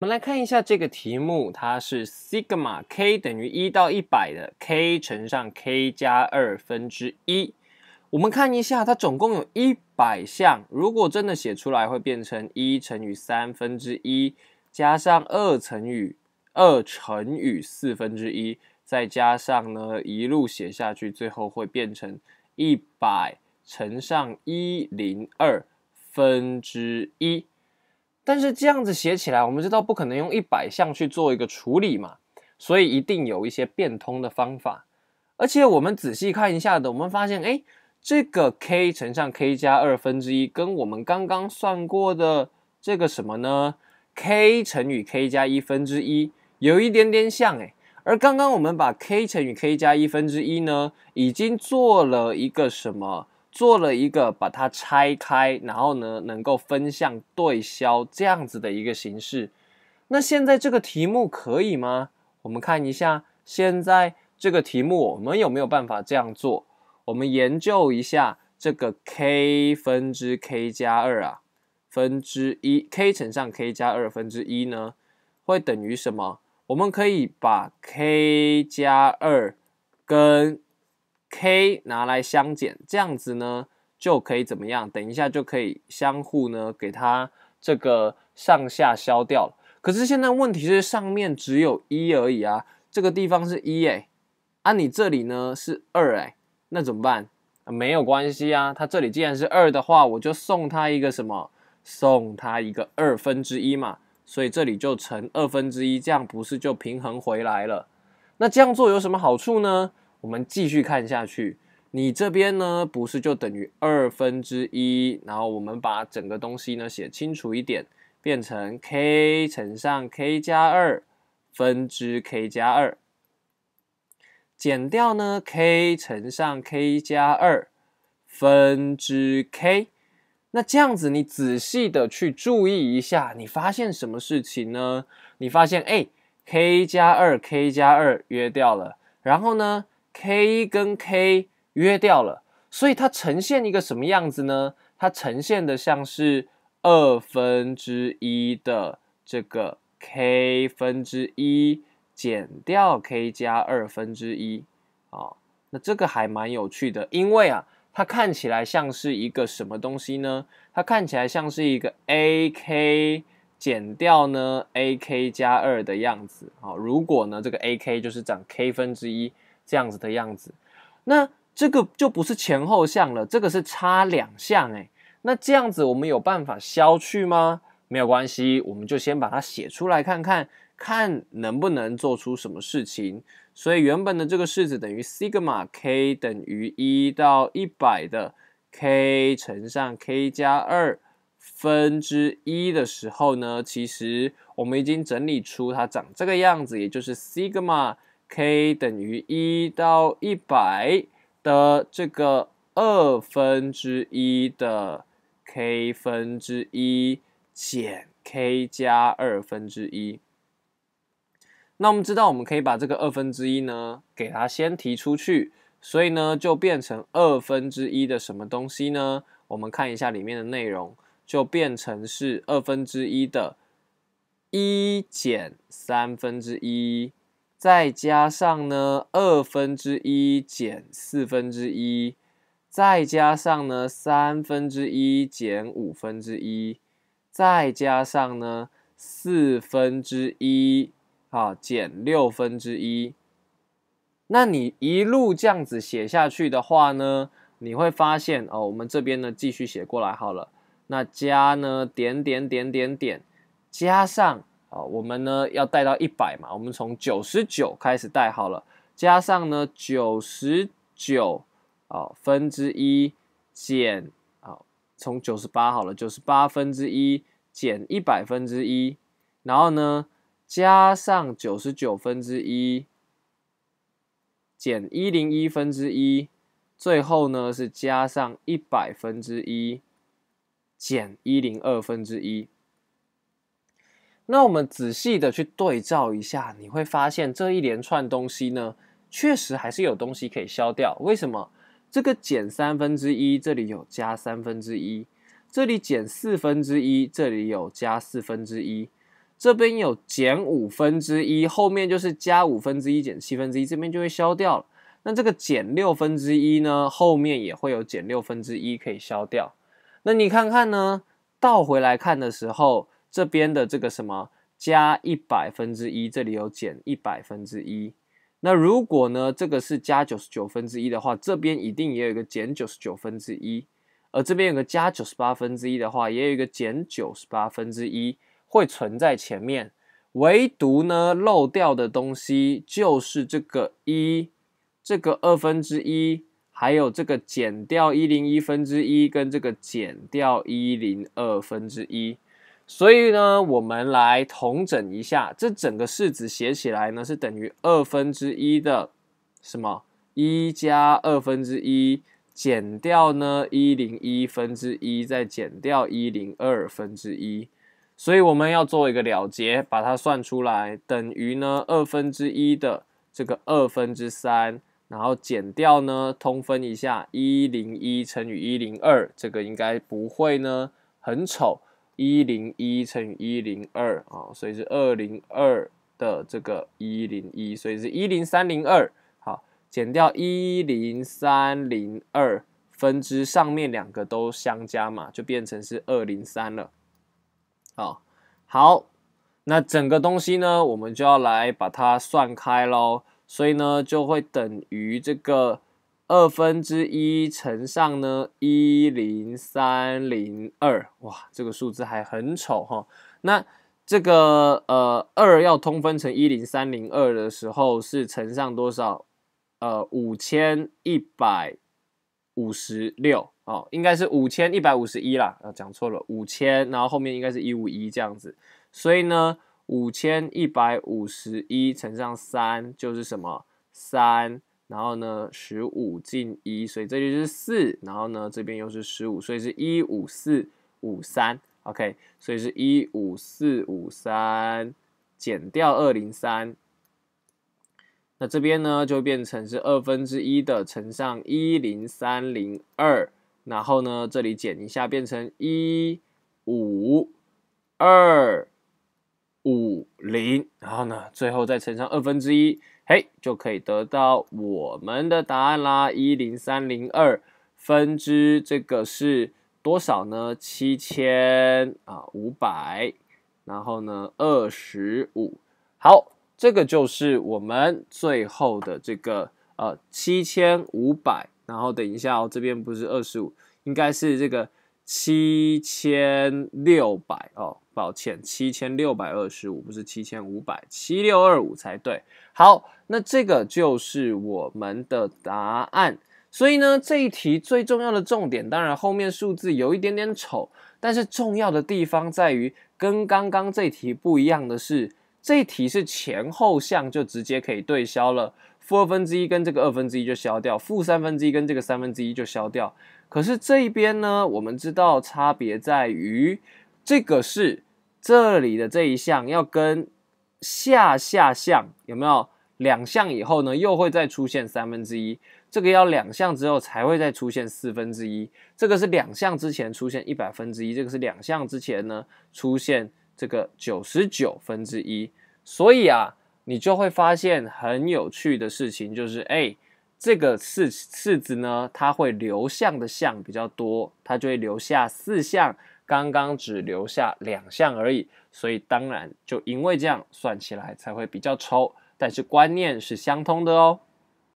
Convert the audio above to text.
我们来看一下这个题目，它是 sigma k 等于一到一百的 k 乘上 k 加二分之一。我们看一下，它总共有一百项。如果真的写出来，会变成一乘以三分之一，加上二乘以二乘以四分之一，再加上呢一路写下去，最后会变成一百乘上一零二分之一。但是这样子写起来，我们知道不可能用一百项去做一个处理嘛，所以一定有一些变通的方法。而且我们仔细看一下的，我们发现，哎，这个 k 乘上 k 加二分之一，跟我们刚刚算过的这个什么呢？k 乘以 k 加一分之一有一点点像，哎，而刚刚我们把 k 乘以 k 加一分之一呢，已经做了一个什么？做了一个把它拆开，然后呢，能够分项对消这样子的一个形式。那现在这个题目可以吗？我们看一下现在这个题目，我们有没有办法这样做？我们研究一下这个 k 分之 k 加二啊，分之一 k 乘上 k 加二分之一呢，会等于什么？我们可以把 k 加二跟。k 拿来相减，这样子呢就可以怎么样？等一下就可以相互呢给它这个上下消掉了。可是现在问题是上面只有一而已啊，这个地方是一哎，啊你这里呢是二哎，那怎么办？没有关系啊，它这里既然是二的话，我就送它一个什么？送它一个二分之一嘛，所以这里就乘二分之一，这样不是就平衡回来了？那这样做有什么好处呢？我们继续看下去，你这边呢不是就等于二分之一？然后我们把整个东西呢写清楚一点，变成 k 乘上 k 加二分之 k 加二，减掉呢 k 乘上 k 加二分之 k。那这样子你仔细的去注意一下，你发现什么事情呢？你发现哎 k 加二 k 加二约掉了，然后呢？k 跟 k 约掉了，所以它呈现一个什么样子呢？它呈现的像是二分之一的这个 k 分之一减掉 k 加二分之一啊。那这个还蛮有趣的，因为啊，它看起来像是一个什么东西呢？它看起来像是一个 ak 减掉呢 ak 加二的样子啊。如果呢这个 ak 就是涨 k 分之一。这样子的样子，那这个就不是前后项了，这个是差两项哎。那这样子我们有办法消去吗？没有关系，我们就先把它写出来看看，看能不能做出什么事情。所以原本的这个式子等于 sigma k 等于一到一百的 k 乘上 k 加二分之一的时候呢，其实我们已经整理出它长这个样子，也就是 sigma。k 等于一到一百的这个二分之一的 k 分之一减 k 加二分之一。那我们知道，我们可以把这个二分之一呢给它先提出去，所以呢就变成二分之一的什么东西呢？我们看一下里面的内容，就变成是二分之一的一减三分之一。再加上呢，二分之一减四分之一，再加上呢，三分之一减五分之一，再加上呢，四分之一啊减六分之一。那你一路这样子写下去的话呢，你会发现哦，我们这边呢继续写过来好了，那加呢点点点点点，加上。好，我们呢要带到一百嘛，我们从九十九开始带好了，加上呢九十九啊分之一减啊从九十八好了九十八分之一减一百分之一，然后呢加上九十九分之一减一零一分之一，最后呢是加上一百分之一减一零二分之一。那我们仔细的去对照一下，你会发现这一连串东西呢，确实还是有东西可以消掉。为什么？这个减三分之一，这里有加三分之一，这里减四分之一，这里有加四分之一，这边有减五分之一，后面就是加五分之一减七分之一，这边就会消掉了。那这个减六分之一呢，后面也会有减六分之一可以消掉。那你看看呢，倒回来看的时候。这边的这个什么加一百分之一，这里有减一百分之一。那如果呢，这个是加九十九分之一的话，这边一定也有一个减九十九分之一。而这边有个加九十八分之一的话，也有一个减九十八分之一，会存在前面。唯独呢，漏掉的东西就是这个一，这个二分之一，还有这个减掉一零一分之一，跟这个减掉一零二分之一。所以呢，我们来统整一下，这整个式子写起来呢是等于二分之一的什么一加二分之一减掉呢一零一分之一，再减掉一零二分之一。所以我们要做一个了结，把它算出来，等于呢二分之一的这个二分之三，然后减掉呢通分一下一零一乘以一零二，这个应该不会呢很丑。一零一乘以一零二啊，所以是二零二的这个一零一，所以是一零三零二，好，减掉一零三零二分之上面两个都相加嘛，就变成是二零三了。好好，那整个东西呢，我们就要来把它算开喽，所以呢就会等于这个。二分之一乘上呢一零三零二，哇，这个数字还很丑哈。那这个呃二要通分成一零三零二的时候是乘上多少？呃五千一百五十六哦，应该是五千一百五十一啦，啊讲错了五千，然后后面应该是一五一这样子。所以呢五千一百五十一乘上三就是什么三？然后呢，十五进一，所以这就是四。然后呢，这边又是十五，所以是一五四五三。OK，所以是一五四五三减掉二零三，那这边呢就变成是二分之一的乘上一零三零二。然后呢，这里减一下变成一五二五零。然后呢，最后再乘上二分之一。嘿，就可以得到我们的答案啦。一零三零二分之这个是多少呢？七千啊五百，然后呢二十五。好，这个就是我们最后的这个呃七千五百。然后等一下，哦，这边不是二十五，应该是这个。七千六百哦，抱歉，七千六百二十五不是七千五百，七六二五才对。好，那这个就是我们的答案。所以呢，这一题最重要的重点，当然后面数字有一点点丑，但是重要的地方在于，跟刚刚这题不一样的是，这题是前后项就直接可以对消了。负二分之一跟这个二分之一就消掉，负三分之一跟这个三分之一就消掉。可是这一边呢，我们知道差别在于，这个是这里的这一项要跟下下项有没有两项以后呢，又会再出现三分之一。这个要两项之后才会再出现四分之一。这个是两项之前出现一百分之一，这个是两项之前呢出现这个九十九分之一。所以啊。你就会发现很有趣的事情，就是哎，这个式式子呢，它会留向的项比较多，它就会留下四项，刚刚只留下两项而已。所以当然就因为这样算起来才会比较抽，但是观念是相通的哦。